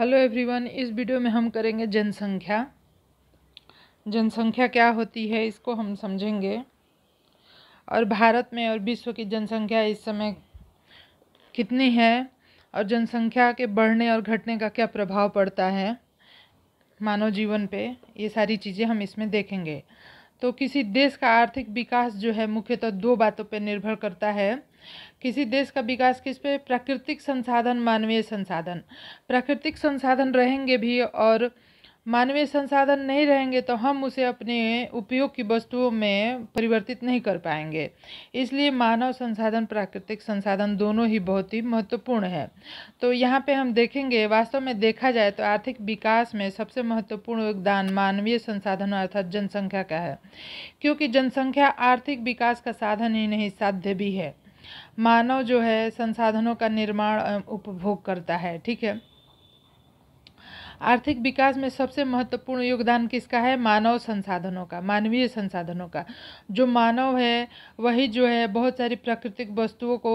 hello everyone इस video में हम करेंगे जनसंख्या जनसंख्या क्या होती है इसको हम समझेंगे और भारत में और विश्व की जनसंख्या इस समय कितनी है और जनसंख्या के बढ़ने और घटने का क्या प्रभाव पड़ता है मानव जीवन पे ये सारी चीज़ें हम इसमें देखेंगे तो किसी देश का आर्थिक विकास जो है मुख्यतः तो दो बातों पर निर्भर करता है किसी देश का विकास किस पे प्राकृतिक संसाधन मानवीय संसाधन प्राकृतिक संसाधन रहेंगे भी और मानवीय संसाधन नहीं रहेंगे तो हम उसे अपने उपयोग की वस्तुओं में परिवर्तित नहीं कर पाएंगे इसलिए मानव संसाधन प्राकृतिक संसाधन दोनों ही बहुत ही महत्वपूर्ण है तो यहाँ पे हम देखेंगे वास्तव में देखा जाए तो आर्थिक विकास में सबसे महत्वपूर्ण योगदान मानवीय संसाधन अर्थात जनसंख्या का है क्योंकि जनसंख्या आर्थिक विकास का साधन ही नहीं साध्य भी है मानव जो है संसाधनों का निर्माण उपभोग करता है ठीक है आर्थिक विकास में सबसे महत्वपूर्ण योगदान किसका है मानव संसाधनों का मानवीय संसाधनों का जो मानव है वही जो है बहुत सारी प्राकृतिक वस्तुओं को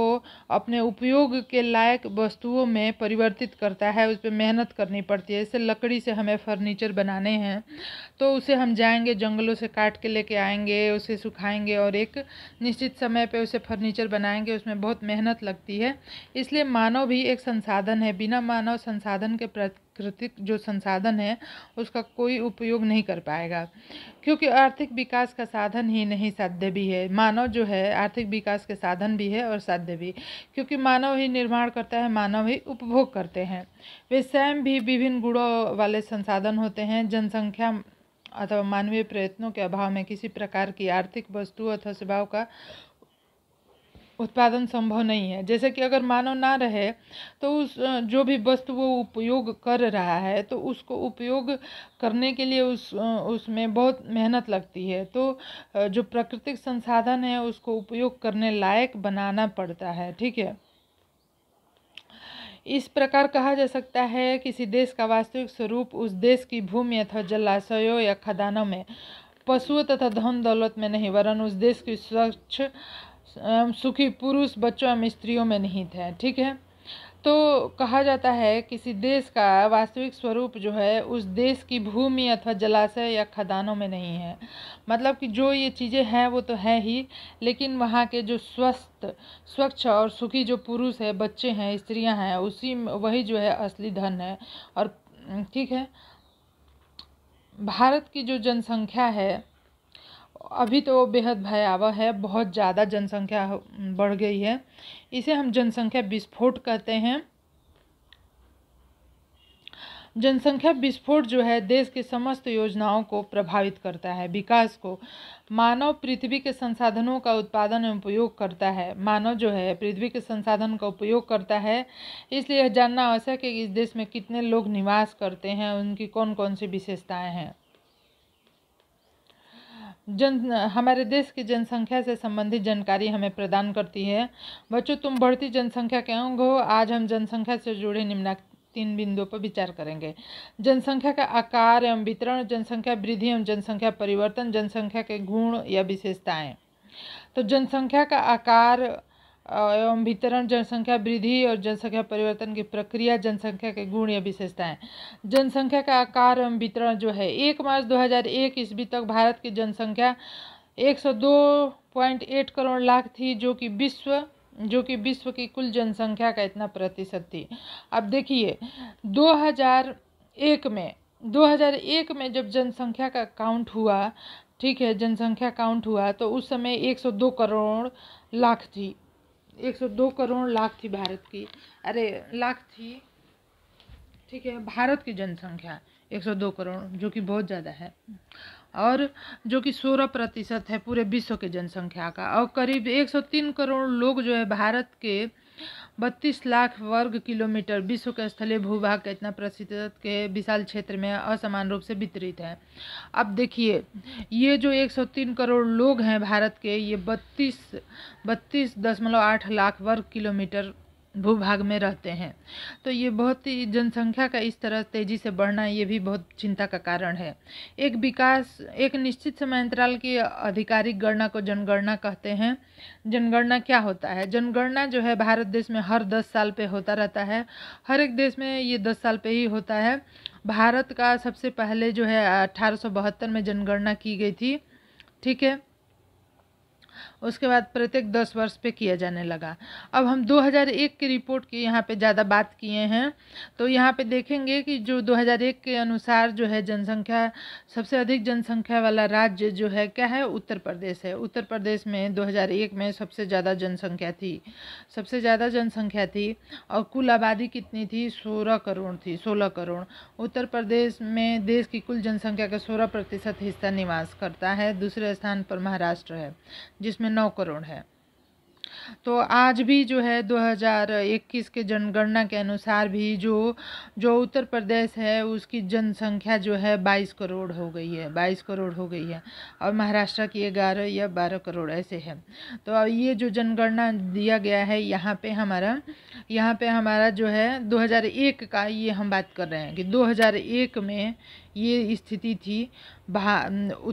अपने उपयोग के लायक वस्तुओं में परिवर्तित करता है उस पर मेहनत करनी पड़ती है जैसे लकड़ी से हमें फर्नीचर बनाने हैं तो उसे हम जाएंगे जंगलों से काट के लेके आएंगे उसे सुखाएंगे और एक निश्चित समय पे उसे फर्नीचर बनाएंगे उसमें बहुत मेहनत लगती है इसलिए मानव भी एक संसाधन है बिना मानव संसाधन के प्राकृतिक जो संसाधन है उसका कोई उपयोग नहीं कर पाएगा क्योंकि आर्थिक विकास का साधन ही नहीं साध्य भी है मानव जो है आर्थिक विकास के साधन भी है और साध्य भी क्योंकि मानव ही निर्माण करता है मानव ही उपभोग करते हैं वे स्वयं भी विभिन्न गुणों वाले संसाधन होते हैं जनसंख्या अथवा मानवीय प्रयत्नों के अभाव में किसी प्रकार की आर्थिक वस्तु अथवा स्वभाव का उत्पादन संभव नहीं है जैसे कि अगर मानव ना रहे तो उस जो भी वस्तु वो उपयोग कर रहा है तो उसको उपयोग करने के लिए उस उसमें बहुत मेहनत लगती है तो जो प्राकृतिक संसाधन है उसको उपयोग करने लायक बनाना पड़ता है ठीक है इस प्रकार कहा जा सकता है किसी देश का वास्तविक स्वरूप उस देश की भूमि अथवा जलाशयों या खदानों में पशुओं तथा धन दौलत में नहीं वरन उस देश की स्वच्छ सुखी पुरुष बच्चों एवं स्त्रियों में निहित है ठीक है तो कहा जाता है किसी देश का वास्तविक स्वरूप जो है उस देश की भूमि अथवा जलाशय या खदानों में नहीं है मतलब कि जो ये चीज़ें हैं वो तो है ही लेकिन वहाँ के जो स्वस्थ स्वच्छ और सुखी जो पुरुष है बच्चे हैं स्त्रियाँ हैं उसी वही जो है असली धन है और ठीक है भारत की जो जनसंख्या है अभी तो बेहद भयावह है बहुत ज़्यादा जनसंख्या बढ़ गई है इसे हम जनसंख्या विस्फोट कहते हैं जनसंख्या विस्फोट जो है देश की समस्त योजनाओं को प्रभावित करता है विकास को मानव पृथ्वी के संसाधनों का उत्पादन एवं उपयोग करता है मानव जो है पृथ्वी के संसाधन का उपयोग करता है इसलिए यह जानना आवश्यक है कि इस देश में कितने लोग निवास करते हैं उनकी कौन कौन सी विशेषताएं हैं जन हमारे देश की जनसंख्या से संबंधित जानकारी हमें प्रदान करती है बच्चों तुम बढ़ती जनसंख्या के अंग हो आज हम जनसंख्या से जुड़े निम्न तीन बिंदुओं पर विचार करेंगे जनसंख्या का आकार एवं वितरण जनसंख्या वृद्धि एवं जनसंख्या परिवर्तन जनसंख्या के गुण या विशेषताएं तो जनसंख्या का आकार एवं वितरण जनसंख्या वृद्धि और जनसंख्या परिवर्तन की प्रक्रिया जनसंख्या के गुण या विशेषताएं जनसंख्या का आकार एवं वितरण जो है एक मार्च 2001 ईस्वी तक भारत की जनसंख्या 102.8 करोड़ लाख थी जो कि विश्व जो कि विश्व की कुल जनसंख्या का इतना प्रतिशत थी अब देखिए 2001 में 2001 में जब जनसंख्या का काउंट हुआ ठीक है जनसंख्या काउंट हुआ तो उस समय 102 करोड़ लाख थी 102 करोड़ लाख थी भारत की अरे लाख थी ठीक है भारत की जनसंख्या 102 करोड़ जो कि बहुत ज़्यादा है और जो कि 16 प्रतिशत है पूरे विश्व के जनसंख्या का और करीब 103 करोड़ लोग जो है भारत के बत्तीस लाख वर्ग किलोमीटर विश्व के स्थलीय भूभाग के इतना प्रतिशत के विशाल क्षेत्र में असमान रूप से वितरित है अब देखिए ये जो 103 करोड़ लोग हैं भारत के ये बत्तीस बत्तीस दशमलव आठ लाख वर्ग किलोमीटर भूभाग में रहते हैं तो ये बहुत ही जनसंख्या का इस तरह तेज़ी से बढ़ना ये भी बहुत चिंता का कारण है एक विकास एक निश्चित समय अंतराल की आधिकारिक गणना को जनगणना कहते हैं जनगणना क्या होता है जनगणना जो है भारत देश में हर दस साल पे होता रहता है हर एक देश में ये दस साल पे ही होता है भारत का सबसे पहले जो है अठारह में जनगणना की गई थी ठीक है उसके बाद प्रत्येक दस वर्ष पे किया जाने लगा अब हम 2001 की रिपोर्ट की यहाँ पे ज़्यादा बात किए हैं तो यहाँ पे देखेंगे कि जो 2001 के अनुसार जो है जनसंख्या सबसे अधिक जनसंख्या वाला राज्य जो है क्या है उत्तर प्रदेश है उत्तर प्रदेश में 2001 में सबसे ज़्यादा जनसंख्या थी सबसे ज़्यादा जनसंख्या थी और कुल आबादी कितनी थी सोलह करोड़ थी सोलह करोड़ उत्तर प्रदेश में देश की कुल जनसंख्या का सोलह प्रतिशत हिस्सा निवास करता है दूसरे स्थान पर महाराष्ट्र है जिसमें नौ करोड़ है तो आज भी जो है 2021 के जनगणना के अनुसार भी जो जो उत्तर प्रदेश है उसकी जनसंख्या जो है 22 करोड़ हो गई है 22 करोड़ हो गई है और महाराष्ट्र की ग्यारह या 12 करोड़ ऐसे है तो ये जो जनगणना दिया गया है यहाँ पे हमारा यहाँ पे हमारा जो है 2001 का ये हम बात कर रहे हैं कि 2001 में ये स्थिति थी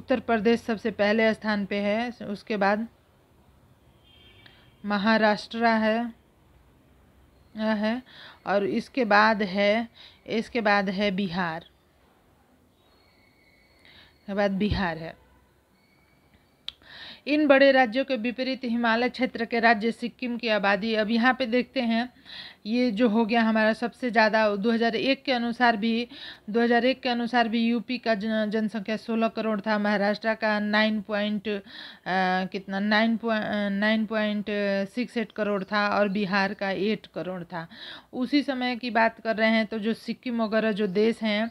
उत्तर प्रदेश सबसे पहले स्थान पर है उसके बाद महाराष्ट्र है है और इसके बाद है इसके बाद है बिहार के बाद बिहार है इन बड़े राज्यों के विपरीत हिमालय क्षेत्र के राज्य सिक्किम की आबादी अब यहाँ पे देखते हैं ये जो हो गया हमारा सबसे ज़्यादा 2001 के अनुसार भी 2001 के अनुसार भी यूपी का जनसंख्या 16 करोड़ था महाराष्ट्र का 9 पॉइंट कितना 9 nine point six eight crore था और बिहार का 8 करोड़ था उसी समय की बात कर रहे हैं तो जो सिक्किम वगैरह जो देश हैं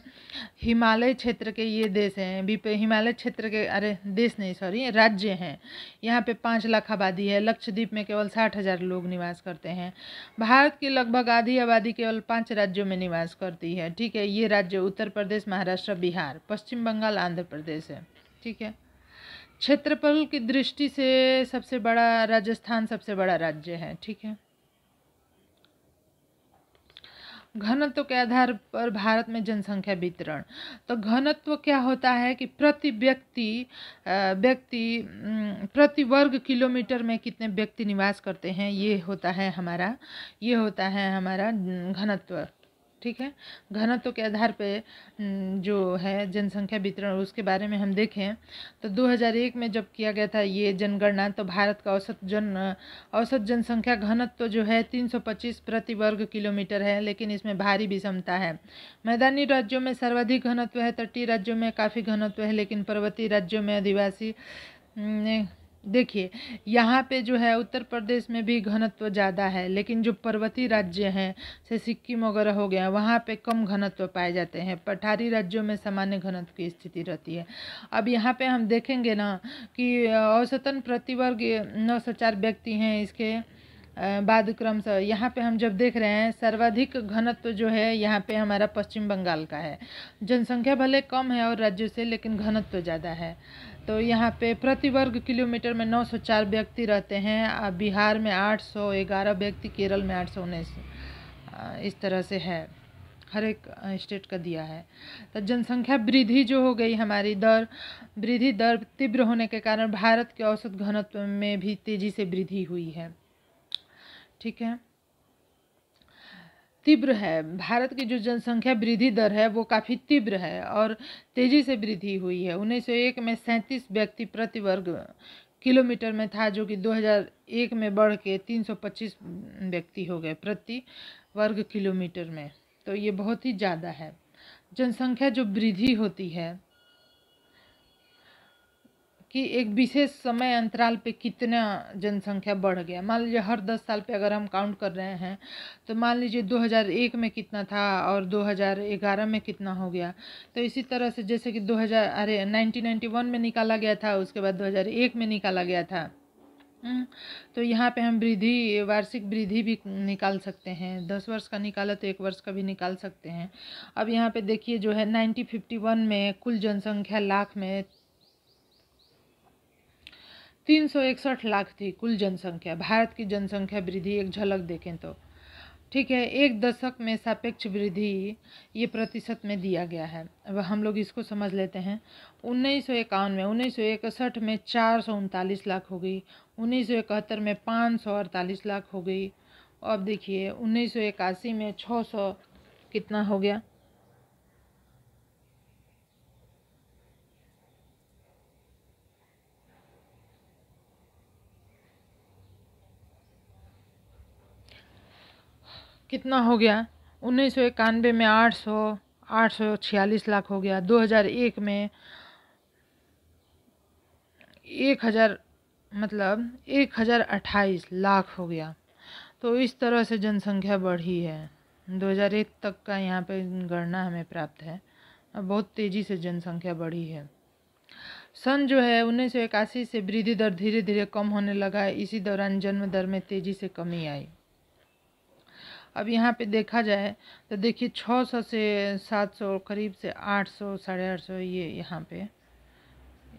हिमालय क्षेत्र के ये देश हैं हिमालय क्षेत्र के अरे देश नहीं सॉरी राज्य हैं यहाँ पे पाँच लाख आबादी है लक्षद्वीप में केवल साठ हज़ार लोग निवास करते हैं भारत की लगभग आधी आबादी केवल पांच राज्यों में निवास करती है ठीक है ये राज्य उत्तर प्रदेश महाराष्ट्र बिहार पश्चिम बंगाल आंध्र प्रदेश है ठीक है क्षेत्रफल की दृष्टि से सबसे बड़ा राजस्थान सबसे बड़ा राज्य है ठीक है घनत्व के आधार पर भारत में जनसंख्या वितरण तो घनत्व क्या होता है कि प्रति व्यक्ति व्यक्ति प्रति वर्ग किलोमीटर में कितने व्यक्ति निवास करते हैं ये होता है हमारा ये होता है हमारा घनत्व ठीक है घनत्व के आधार पे जो है जनसंख्या वितरण उसके बारे में हम देखें तो 2001 में जब किया गया था ये जनगणना तो भारत का औसत जन औसत जनसंख्या घनत्व जो है 325 प्रति वर्ग किलोमीटर है लेकिन इसमें भारी विषमता है मैदानी राज्यों में सर्वाधिक घनत्व है तटीय राज्यों में काफ़ी घनत्व है लेकिन पर्वतीय राज्यों में आदिवासी देखिए यहाँ पे जो है उत्तर प्रदेश में भी घनत्व ज़्यादा है लेकिन जो पर्वतीय राज्य हैं जैसे सिक्किम वगैरह हो गया वहाँ पे कम घनत्व पाए जाते हैं पठारी राज्यों में सामान्य घनत्व की स्थिति रहती है अब यहाँ पे हम देखेंगे ना कि औसतन प्रतिवर्ग नौ सौ चार व्यक्ति हैं इसके बाद क्रम से यहाँ पे हम जब देख रहे हैं सर्वाधिक घनत्व जो है यहाँ पे हमारा पश्चिम बंगाल का है जनसंख्या भले कम है और राज्यों से लेकिन घनत्व ज़्यादा है तो यहाँ पे प्रति वर्ग किलोमीटर में 904 व्यक्ति रहते हैं बिहार में 811 व्यक्ति केरल में आठ इस तरह से है हर एक स्टेट का दिया है तो जनसंख्या वृद्धि जो हो गई हमारी दर वृद्धि दर तीव्र होने के कारण भारत के औसत घनत्व में भी तेज़ी से वृद्धि हुई है ठीक है तीव्र है भारत की जो जनसंख्या वृद्धि दर है वो काफ़ी तीव्र है और तेज़ी से वृद्धि हुई है उन्नीस सौ एक में सैंतीस व्यक्ति प्रति वर्ग किलोमीटर में था जो कि 2001 में बढ़ के 325 व्यक्ति हो गए प्रति वर्ग किलोमीटर में तो ये बहुत ही ज़्यादा है जनसंख्या जो वृद्धि होती है कि एक विशेष समय अंतराल पे कितना जनसंख्या बढ़ गया मान लीजिए हर दस साल पे अगर हम काउंट कर रहे हैं तो मान लीजिए 2001 में कितना था और 2011 में कितना हो गया तो इसी तरह से जैसे कि 2000 अरे 1991 में निकाला गया था उसके बाद 2001 में निकाला गया था हम्म, तो यहाँ पे हम वृद्धि वार्षिक वृद्धि भी निकाल सकते हैं दस वर्ष का निकाला तो एक वर्ष का भी निकाल सकते हैं अब यहाँ पे देखिए जो है फिफ्टी वन में कुल जनसंख्या लाख में तीन सौ इकसठ लाख थी कुल जनसंख्या भारत की जनसंख्या वृद्धि एक झलक देखें तो ठीक है एक दशक में सापेक्ष वृद्धि ये प्रतिशत में दिया गया है अब हम लोग इसको समझ लेते हैं उन्नीस सौ इक्यावन में उन्नीस सौ इकसठ में चार सौ उनतालीस लाख हो गई उन्नीस सौ इकहत्तर में पाँच सौ अड़तालीस लाख हो गई अब देखिए उन्नीस सौ इक्यासी में छः सौ कितना हो गया कितना हो गया उन्नीस सौ इक्यानवे में आठ सौ आठ सौ छियालीस लाख हो गया दो हज़ार एक में एक हज़ार मतलब एक हज़ार अट्ठाईस लाख हो गया तो इस तरह से जनसंख्या बढ़ी है दो हजार एक तक का यहाँ पे गणना हमें प्राप्त है बहुत तेज़ी से जनसंख्या बढ़ी है सन जो है उन्नीस सौ इक्यासी से वृद्धि दर धीरे धीरे कम होने लगा इसी दौरान जन्म दर में तेज़ी से कमी आई अब यहाँ पे देखा जाए तो देखिए 600 से 700 करीब से 800 साढ़े आठ सौ ये यहाँ पे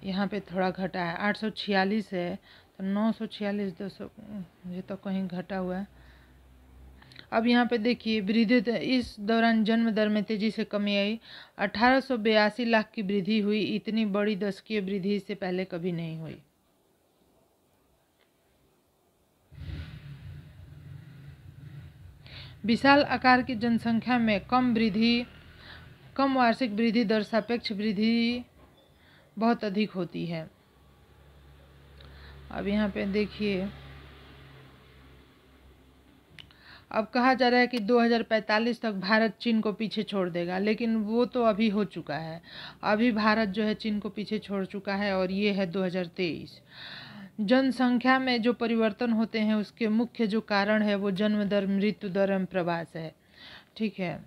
यहाँ पे थोड़ा घटा है आठ सौ छियालीस है तो नौ सौ छियालीस दो सौ ये तो कहीं घटा हुआ है अब यहाँ पे देखिए वृद्धि तो इस दौरान जन्म दर में तेज़ी से कमी आई अठारह लाख की वृद्धि हुई इतनी बड़ी दशकीय वृद्धि इससे पहले कभी नहीं हुई विशाल आकार की जनसंख्या में कम वृद्धि कम वार्षिक वृद्धि दर सापेक्ष वृद्धि बहुत अधिक होती है अब यहाँ पे देखिए अब कहा जा रहा है कि 2045 तक भारत चीन को पीछे छोड़ देगा लेकिन वो तो अभी हो चुका है अभी भारत जो है चीन को पीछे छोड़ चुका है और ये है 2023 जनसंख्या में जो परिवर्तन होते हैं उसके मुख्य जो कारण है वो जन्म दर मृत्यु दर एवं प्रवास है ठीक है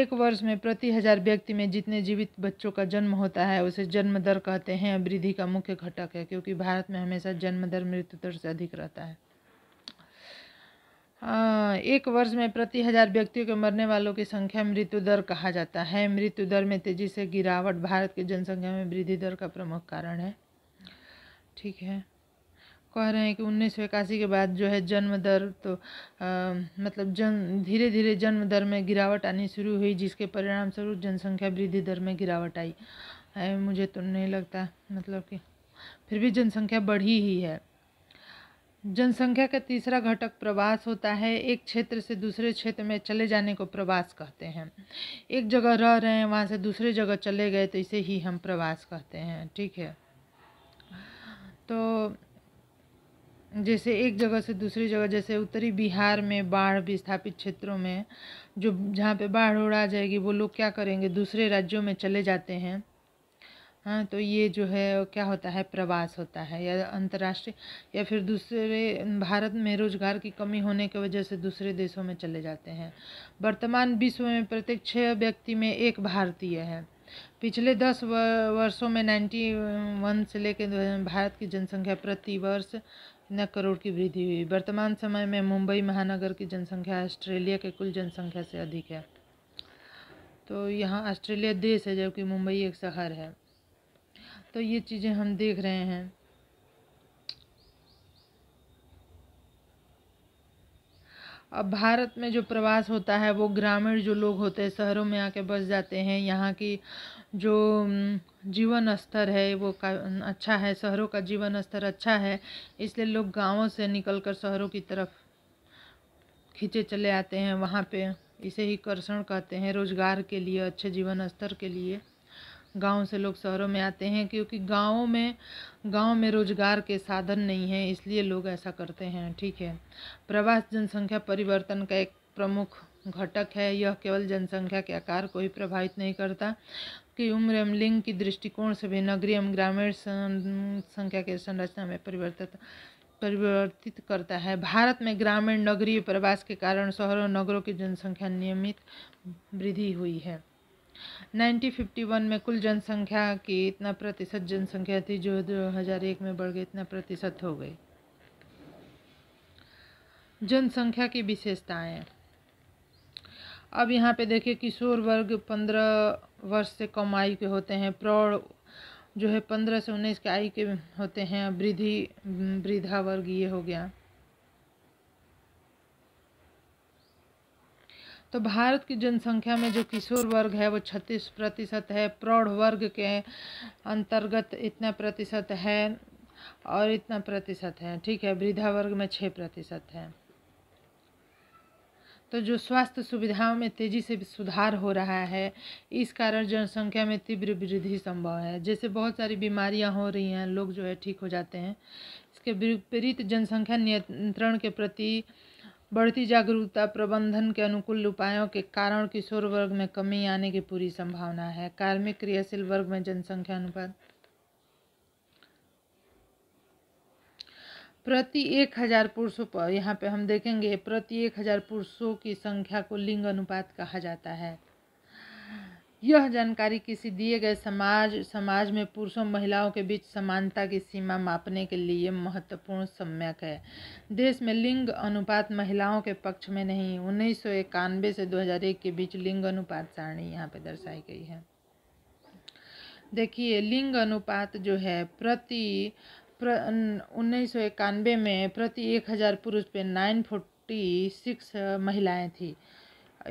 एक वर्ष में प्रति हजार व्यक्ति में जितने जीवित बच्चों का जन्म होता है उसे जन्म दर कहते हैं वृद्धि का मुख्य घटक है क्योंकि भारत में हमेशा जन्म दर मृत्यु दर से अधिक रहता है एक वर्ष में प्रति हजार व्यक्तियों के मरने वालों की संख्या मृत्यु दर कहा जाता है मृत्यु दर में तेजी से गिरावट भारत की जनसंख्या में वृद्धि दर का प्रमुख कारण है ठीक है कह रहे हैं कि उन्नीस सौ इक्यासी के बाद जो है जन्म दर तो आ, मतलब जन धीरे धीरे जन्म दर में गिरावट आनी शुरू हुई जिसके परिणाम स्वरूप जनसंख्या वृद्धि दर में गिरावट आई है मुझे तो नहीं लगता मतलब कि फिर भी जनसंख्या बढ़ी ही है जनसंख्या का तीसरा घटक प्रवास होता है एक क्षेत्र से दूसरे क्षेत्र में चले जाने को प्रवास कहते हैं एक जगह रह रहे हैं वहाँ से दूसरे जगह चले गए तो इसे ही हम प्रवास कहते हैं ठीक है तो जैसे एक जगह से दूसरी जगह जैसे उत्तरी बिहार में बाढ़ विस्थापित क्षेत्रों में जो जहाँ पे बाढ़ उड़ आ जाएगी वो लोग क्या करेंगे दूसरे राज्यों में चले जाते हैं हाँ तो ये जो है क्या होता है प्रवास होता है या अंतर्राष्ट्रीय या फिर दूसरे भारत में रोजगार की कमी होने की वजह से दूसरे देशों में चले जाते हैं वर्तमान विश्व में प्रत्येक छः व्यक्ति में एक भारतीय है पिछले दस वर्षों में नाइन्टी वन से लेकर भारत की जनसंख्या प्रति वर्ष न करोड़ की वृद्धि हुई वर्तमान समय में मुंबई महानगर की जनसंख्या ऑस्ट्रेलिया के कुल जनसंख्या से अधिक है तो यहाँ ऑस्ट्रेलिया देश है जबकि मुंबई एक शहर है तो ये चीज़ें हम देख रहे हैं अब भारत में जो प्रवास होता है वो ग्रामीण जो लोग होते हैं शहरों में आके बस जाते हैं यहाँ की जो जीवन स्तर है वो का अच्छा है शहरों का जीवन स्तर अच्छा है इसलिए लोग गांवों से निकल कर शहरों की तरफ खींचे चले आते हैं वहाँ पे इसे ही कर्षण कहते हैं रोज़गार के लिए अच्छे जीवन स्तर के लिए गाँव से लोग शहरों में आते हैं क्योंकि गाँव में गाँव में रोजगार के साधन नहीं है इसलिए लोग ऐसा करते हैं ठीक है प्रवास जनसंख्या परिवर्तन का एक प्रमुख घटक है यह केवल जनसंख्या के आकार को ही प्रभावित नहीं करता की उम्र एवं लिंग की दृष्टिकोण से भी नगरी एवं ग्रामीण संख्या के संरचना में परिवर्तित परिवर्तित करता है भारत में ग्रामीण नगरीय प्रवास के कारण शहरों नगरों की जनसंख्या नियमित वृद्धि हुई है 1951 में कुल जनसंख्या की इतना प्रतिशत जनसंख्या थी जो 2001 में बढ़ गई इतना प्रतिशत हो गई जनसंख्या की विशेषताएं अब यहाँ पे देखिए किशोर वर्ग पंद्रह वर्ष से कम आयु के होते हैं प्रौढ़ जो है पंद्रह से उन्नीस के आयु के होते हैं वृद्धि वृद्धा वर्ग ये हो गया तो भारत की जनसंख्या में जो किशोर वर्ग है वो छत्तीस प्रतिशत है प्रौढ़ वर्ग के अंतर्गत इतना प्रतिशत है और इतना प्रतिशत है ठीक है वृद्धा वर्ग में छः प्रतिशत है तो जो स्वास्थ्य सुविधाओं में तेज़ी से सुधार हो रहा है इस कारण जनसंख्या में तीव्र वृद्धि संभव है जैसे बहुत सारी बीमारियां हो रही हैं लोग जो है ठीक हो जाते हैं इसके विपरीत जनसंख्या नियंत्रण के प्रति बढ़ती जागरूकता प्रबंधन के अनुकूल उपायों के कारण किशोर वर्ग में कमी आने की पूरी संभावना है कार्मिक क्रियाशील वर्ग में जनसंख्या अनुपात प्रति एक हजार पुरुषों पर यहाँ पे हम देखेंगे प्रति एक हजार पुरुषों की संख्या को लिंग अनुपात कहा जाता है यह जानकारी किसी दिए गए समाज समाज में पुरुषों महिलाओं के बीच समानता की सीमा मापने के लिए महत्वपूर्ण सम्यक है देश में लिंग अनुपात महिलाओं के पक्ष में नहीं उन्नीस से 2001 के बीच लिंग अनुपात सारणी यहाँ पे दर्शाई गई है देखिए लिंग अनुपात जो है प्रति उन्नीस सौ इक्यानवे में प्रति एक हज़ार पुरुष पे नाइन फोर्टी सिक्स महिलाएँ थी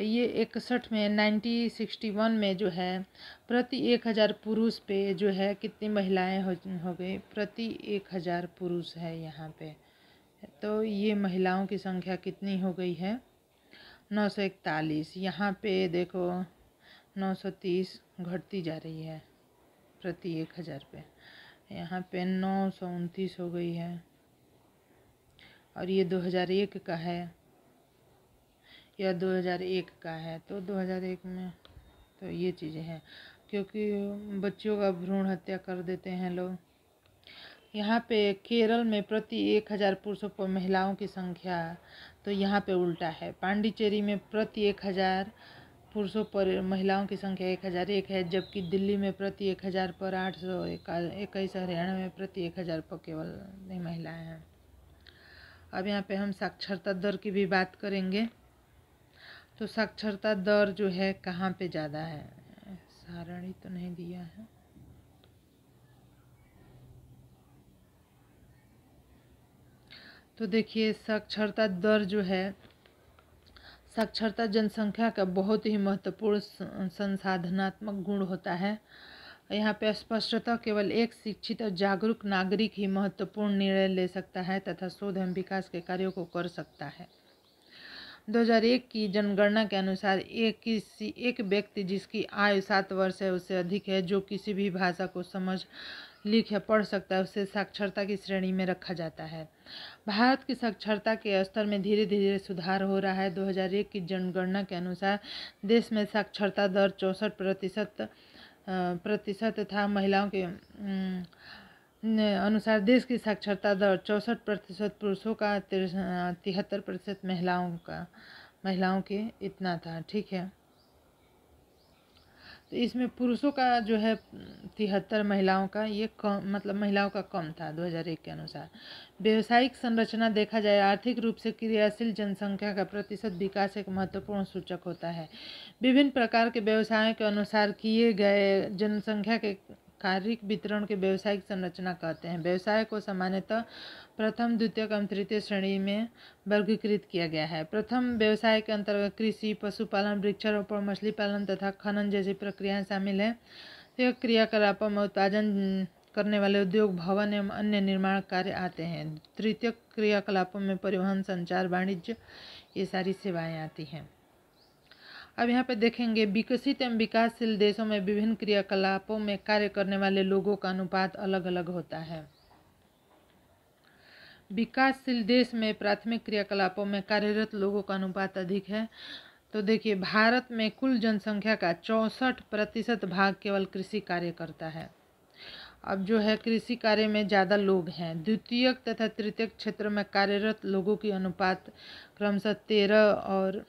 ये इकसठ में नाइनटीन सिक्सटी वन में जो है प्रति एक हज़ार पुरुष पे जो है कितनी महिलाएं हो हो गई प्रति एक हज़ार पुरुष है यहाँ पे तो ये महिलाओं की संख्या कितनी हो गई है नौ सौ इकतालीस यहाँ पे देखो नौ सौ तीस घटती जा रही है प्रति एक हज़ार पे यहाँ पे नौ सौ उनतीस हो गई है और ये दो हजार एक का है या दो हजार एक का है तो दो हजार एक में तो ये चीज़ें हैं क्योंकि बच्चों का भ्रूण हत्या कर देते हैं लोग यहाँ पे केरल में प्रति एक हज़ार पुरुषों पर महिलाओं की संख्या तो यहाँ पे उल्टा है पांडिचेरी में प्रति एक हज़ार पुरुषों पर महिलाओं की संख्या एक हज़ार एक है जबकि दिल्ली में प्रति एक हज़ार पर आठ सौ इक्कीस हरियाणा में प्रति एक हज़ार पर केवल नहीं महिलाएं हैं अब यहाँ पे हम साक्षरता दर की भी बात करेंगे तो साक्षरता दर जो है कहाँ पे ज़्यादा है सारणी तो नहीं दिया है तो देखिए साक्षरता दर जो है साक्षरता जनसंख्या का बहुत ही महत्वपूर्ण संसाधनात्मक गुण होता है यहाँ पे स्पष्टतः केवल एक शिक्षित और जागरूक नागरिक ही महत्वपूर्ण निर्णय ले सकता है तथा शोध एवं विकास के कार्यों को कर सकता है 2001 की जनगणना के अनुसार एक किसी एक व्यक्ति जिसकी आयु सात वर्ष है उससे अधिक है जो किसी भी भाषा को समझ लिख या पढ़ सकता है उसे साक्षरता की श्रेणी में रखा जाता है भारत की साक्षरता के स्तर में धीरे धीरे सुधार हो रहा है 2001 की जनगणना के अनुसार देश में साक्षरता दर चौंसठ प्रतिशत प्रतिशत था महिलाओं के अनुसार देश की साक्षरता दर चौंसठ प्रतिशत पुरुषों का तिहत्तर प्रतिशत महिलाओं का महिलाओं के इतना था ठीक है तो इसमें पुरुषों का जो है तिहत्तर महिलाओं का ये कम मतलब महिलाओं का कम था 2001 के अनुसार व्यवसायिक संरचना देखा जाए आर्थिक रूप से क्रियाशील जनसंख्या का प्रतिशत विकास एक महत्वपूर्ण सूचक होता है विभिन्न प्रकार के व्यवसायों के अनुसार किए गए जनसंख्या के कार्यिक वितरण के व्यवसायिक संरचना कहते हैं व्यवसाय को सामान्यतः प्रथम द्वितीय एवं तृतीय श्रेणी में वर्गीकृत किया गया है प्रथम व्यवसाय के अंतर्गत कृषि पशुपालन वृक्षारोपण मछली पालन तथा खनन जैसी प्रक्रियाएं शामिल हैं यह क्रियाकलापों में उत्पादन करने वाले उद्योग भवन एवं अन्य निर्माण कार्य आते हैं तृतीय क्रियाकलापों में परिवहन संचार वाणिज्य ये सारी सेवाएँ आती हैं अब यहाँ पर देखेंगे विकसित एवं विकासशील देशों में विभिन्न क्रियाकलापों में कार्य करने वाले लोगों का अनुपात अलग अलग होता है विकासशील देश में प्राथमिक क्रियाकलापों में कार्यरत लोगों का अनुपात अधिक है तो देखिए भारत में कुल जनसंख्या का चौंसठ प्रतिशत भाग केवल कृषि कार्य करता है अब जो है कृषि कार्य में ज़्यादा लोग हैं द्वितीयक तथा तृतीयक क्षेत्र में कार्यरत लोगों की अनुपात क्रमशः तेरह और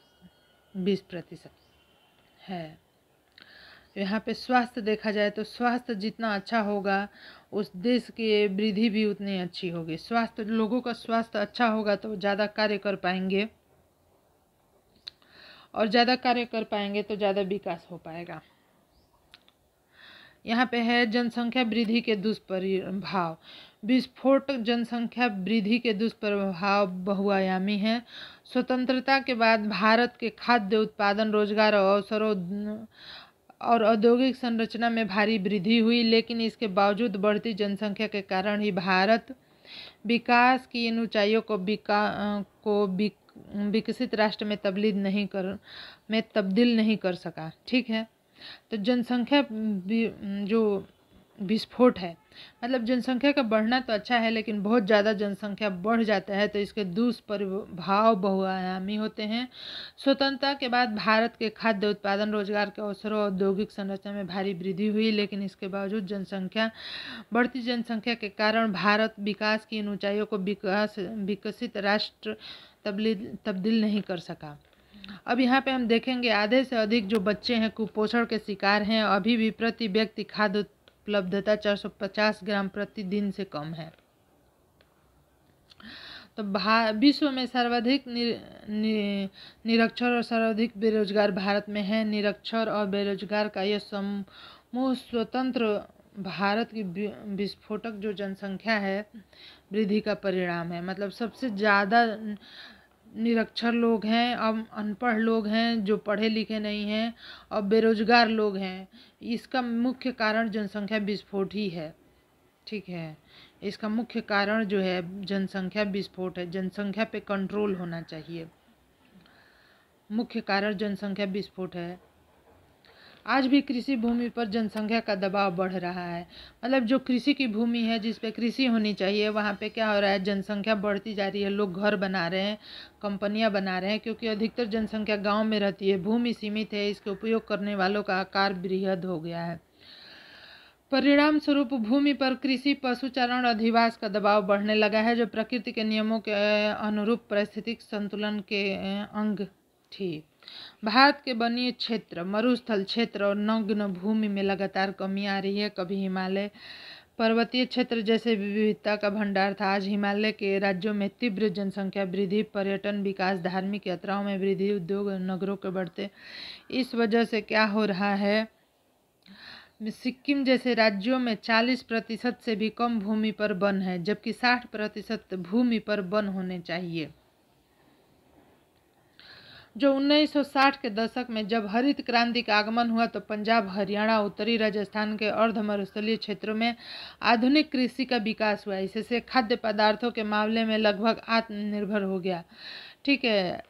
बीस प्रतिशत है यहाँ पे स्वास्थ्य देखा जाए तो स्वास्थ्य जितना अच्छा होगा उस देश की वृद्धि भी उतनी अच्छी होगी स्वास्थ्य लोगों का स्वास्थ्य अच्छा होगा तो ज़्यादा कार्य कर पाएंगे और ज़्यादा कार्य कर पाएंगे तो ज़्यादा विकास हो पाएगा यहाँ पे है जनसंख्या वृद्धि के दुष्प्रभाव विस्फोट जनसंख्या वृद्धि के दुष्प्रभाव बहुआयामी हैं स्वतंत्रता के बाद भारत के खाद्य उत्पादन रोजगार और अवसरों और औद्योगिक संरचना में भारी वृद्धि हुई लेकिन इसके बावजूद बढ़ती जनसंख्या के कारण ही भारत विकास की इन ऊंचाइयों को विका को विकसित राष्ट्र में तब्दील नहीं कर में तब्दील नहीं कर सका ठीक है तो जनसंख्या जो विस्फोट है मतलब जनसंख्या का बढ़ना तो अच्छा है लेकिन बहुत ज़्यादा जनसंख्या बढ़ जाता है तो इसके दुष्प्रभाव बहुआयामी होते हैं स्वतंत्रता के बाद भारत के खाद्य उत्पादन रोजगार के अवसरों औद्योगिक संरचना में भारी वृद्धि हुई लेकिन इसके बावजूद जनसंख्या बढ़ती जनसंख्या के कारण भारत विकास की इन ऊंचाइयों को विकास विकसित राष्ट्र तब्दील नहीं कर सका अब यहाँ पे हम देखेंगे आधे से अधिक जो बच्चे हैं कुपोषण के शिकार हैं अभी भी प्रति व्यक्ति खाद्य उपलब्धता 450 ग्राम प्रतिदिन से कम है तो विश्व में सर्वाधिक नि, निरक्षर और सर्वाधिक बेरोजगार भारत में है निरक्षर और बेरोजगार का यह समूह स्वतंत्र भारत की विस्फोटक जो जनसंख्या है वृद्धि का परिणाम है मतलब सबसे ज़्यादा निरक्षर लोग हैं अब अनपढ़ लोग हैं जो पढ़े लिखे नहीं हैं और बेरोजगार लोग हैं इसका मुख्य कारण जनसंख्या विस्फोट ही है ठीक है इसका मुख्य कारण जो है जनसंख्या विस्फोट है जनसंख्या पे कंट्रोल होना चाहिए मुख्य कारण जनसंख्या विस्फोट है आज भी कृषि भूमि पर जनसंख्या का दबाव बढ़ रहा है मतलब जो कृषि की भूमि है जिस पे कृषि होनी चाहिए वहाँ पे क्या हो रहा है जनसंख्या बढ़ती जा रही है लोग घर बना रहे हैं कंपनियाँ बना रहे हैं क्योंकि अधिकतर जनसंख्या गाँव में रहती है भूमि सीमित है इसके उपयोग करने वालों का आकार बृहद हो गया है परिणाम स्वरूप भूमि पर कृषि पशुचारण अधिवास का दबाव बढ़ने लगा है जो प्रकृति के नियमों के अनुरूप परिस्थितिक संतुलन के अंग थी भारत के वनीय क्षेत्र मरुस्थल क्षेत्र और नग्न भूमि में लगातार कमी आ रही है कभी हिमालय पर्वतीय क्षेत्र जैसे विविधता का भंडार था आज हिमालय के राज्यों में तीव्र जनसंख्या वृद्धि पर्यटन विकास धार्मिक यात्राओं में वृद्धि उद्योग और नगरों के बढ़ते इस वजह से क्या हो रहा है सिक्किम जैसे राज्यों में 40 प्रतिशत से भी कम भूमि पर वन है जबकि 60 प्रतिशत भूमि पर वन होने चाहिए जो 1960 के दशक में जब हरित क्रांति का आगमन हुआ तो पंजाब हरियाणा उत्तरी राजस्थान के अर्ध मरुस्थलीय क्षेत्रों में आधुनिक कृषि का विकास हुआ इससे खाद्य पदार्थों के मामले में लगभग आत्मनिर्भर हो गया ठीक है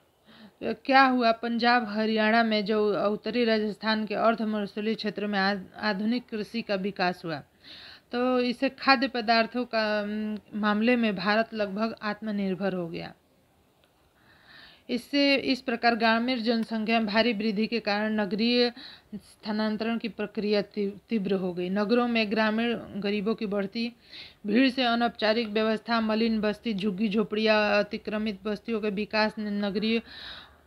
क्या हुआ पंजाब हरियाणा में जो उत्तरी राजस्थान के अर्ध मरुस्थलीय क्षेत्र में आधुनिक कृषि का विकास हुआ तो इसे खाद्य पदार्थों का मामले में भारत लगभग आत्मनिर्भर हो गया इससे इस प्रकार ग्रामीण जनसंख्या में भारी वृद्धि के कारण नगरीय स्थानांतरण की प्रक्रिया तीव्र हो गई नगरों में ग्रामीण गरीबों की बढ़ती भीड़ से अनौपचारिक व्यवस्था मलिन बस्ती झुग्गी झोपड़ियाँ अतिक्रमित बस्तियों के विकास ने नगरीय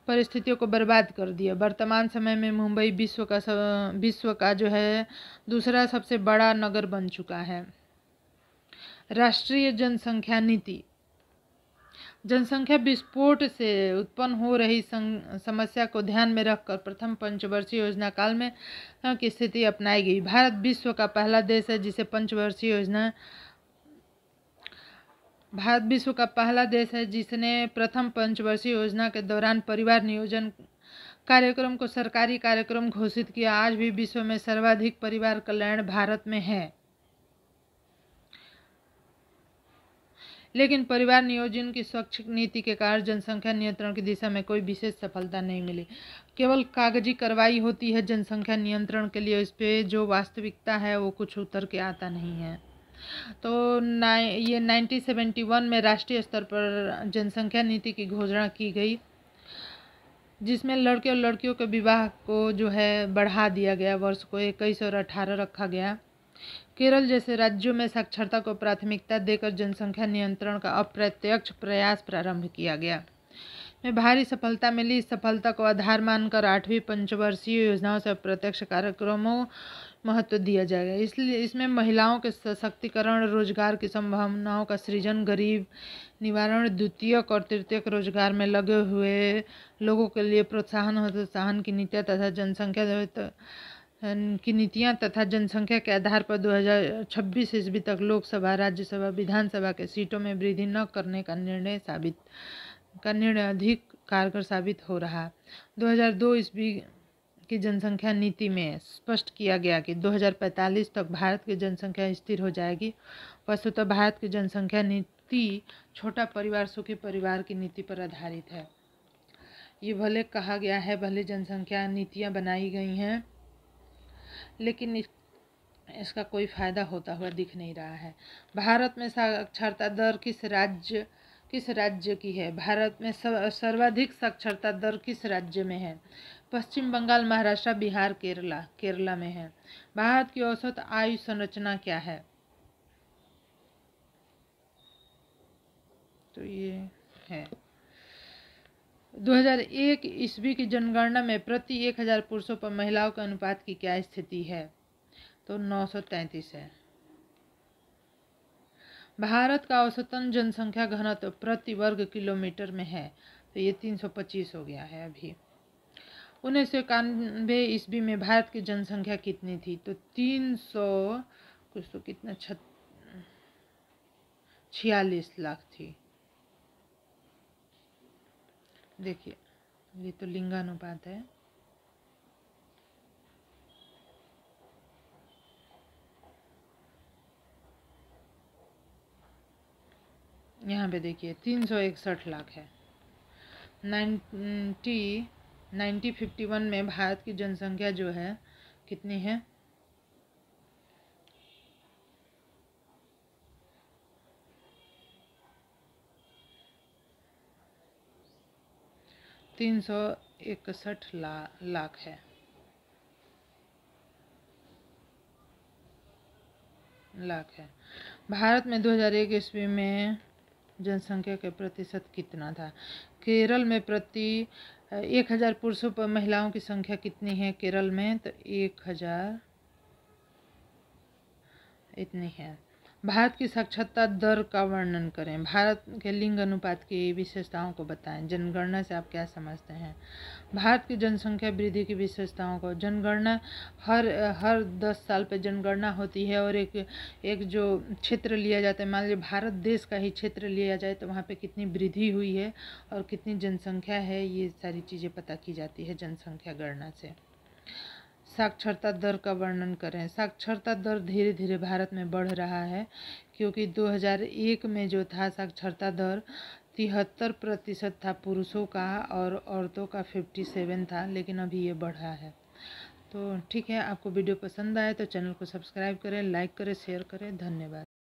परिस्थितियों को बर्बाद कर दिया वर्तमान समय में मुंबई विश्व का सब विश्व का जो है दूसरा सबसे बड़ा नगर बन चुका है राष्ट्रीय जनसंख्या नीति जनसंख्या विस्फोट से उत्पन्न हो रही समस्या को ध्यान में रखकर प्रथम पंचवर्षीय योजना काल में की स्थिति अपनाई गई भारत विश्व का पहला देश है जिसे पंचवर्षीय योजना भारत विश्व का पहला देश है जिसने प्रथम पंचवर्षीय योजना के दौरान परिवार नियोजन कार्यक्रम को सरकारी कार्यक्रम घोषित किया आज भी विश्व में सर्वाधिक परिवार कल्याण भारत में है लेकिन परिवार नियोजन की स्वच्छ नीति के कारण जनसंख्या नियंत्रण की दिशा में कोई विशेष सफलता नहीं मिली केवल कागजी कार्रवाई होती है जनसंख्या नियंत्रण के लिए इस पर जो वास्तविकता है वो कुछ उतर के आता नहीं है तो ना ये 1971 में राष्ट्रीय स्तर पर जनसंख्या नीति की घोषणा की गई जिसमें लड़के और लड़कियों के विवाह को जो है बढ़ा दिया गया वर्ष को इक्कीस और अठारह रखा गया केरल जैसे राज्यों में साक्षरता को प्राथमिकता देकर जनसंख्या नियंत्रण का अप्रत्यक्ष प्रयास प्रारंभ किया गया में भारी सफलता मिली इस सफलता को आधार मानकर आठवीं पंचवर्षीय योजनाओं से प्रत्यक्ष कार्यक्रमों महत्व दिया जाएगा इसलिए इसमें महिलाओं के सशक्तिकरण रोजगार की संभावनाओं का सृजन गरीब निवारण द्वितीय और तृतीय रोजगार में लगे हुए लोगों के लिए प्रोत्साहन प्रोत्साहन की नीतियाँ तथा जनसंख्या की नीतियां तथा जनसंख्या के आधार पर 2026 ईस्वी तक लोकसभा राज्यसभा विधानसभा के सीटों में वृद्धि न करने का निर्णय साबित का निर्णय अधिक कारगर साबित हो रहा 2002 ईस्वी की जनसंख्या नीति में स्पष्ट किया गया कि 2045 तक भारत की जनसंख्या स्थिर हो जाएगी वस्तुतः भारत की जनसंख्या नीति छोटा परिवार सुखी परिवार की नीति पर आधारित है ये भले कहा गया है भले जनसंख्या नीतियाँ बनाई गई हैं लेकिन इस इसका कोई फ़ायदा होता हुआ दिख नहीं रहा है भारत में साक्षरता दर किस राज्य किस राज्य की है भारत में सर्वाधिक साक्षरता दर किस राज्य में है पश्चिम बंगाल महाराष्ट्र बिहार केरला केरला में है भारत की औसत आयु संरचना क्या है तो ये है 2001 ईस्वी की जनगणना में प्रति 1000 पुरुषों पर महिलाओं के अनुपात की क्या स्थिति है तो 933 है भारत का औसतन जनसंख्या घनत्व तो प्रति वर्ग किलोमीटर में है तो ये 325 हो गया है अभी उन्नीस सौ इक्यानवे ईस्वी में भारत की जनसंख्या कितनी थी तो 300 कुछ तो कितना छत छियालीस लाख थी देखिए ये तो लिंगानुपात है यहाँ पे देखिए तीन सौ इकसठ लाख है नाइन्टी नाइन्टी फिफ्टी वन में भारत की जनसंख्या जो है कितनी है तीन सौ इकसठ ला, लाख है लाख है भारत में 2001 ईस्वी में जनसंख्या के प्रतिशत कितना था केरल में प्रति एक हज़ार पुरुषों पर महिलाओं की संख्या कितनी है केरल में तो एक हज़ार इतनी है भारत की साक्षरता दर का वर्णन करें भारत के लिंग अनुपात की विशेषताओं को बताएं जनगणना से आप क्या समझते हैं भारत की जनसंख्या वृद्धि की विशेषताओं को जनगणना हर हर दस साल पर जनगणना होती है और एक एक जो क्षेत्र लिया जाता है मान लीजिए भारत देश का ही क्षेत्र लिया जाए तो वहाँ पर कितनी वृद्धि हुई है और कितनी जनसंख्या है ये सारी चीज़ें पता की जाती है जनसंख्या गणना से साक्षरता दर का वर्णन करें साक्षरता दर धीरे धीरे भारत में बढ़ रहा है क्योंकि 2001 में जो था साक्षरता दर तिहत्तर प्रतिशत था पुरुषों का और औरतों का 57 था लेकिन अभी ये बढ़ा है तो ठीक है आपको वीडियो पसंद आए तो चैनल को सब्सक्राइब करें लाइक करें शेयर करें धन्यवाद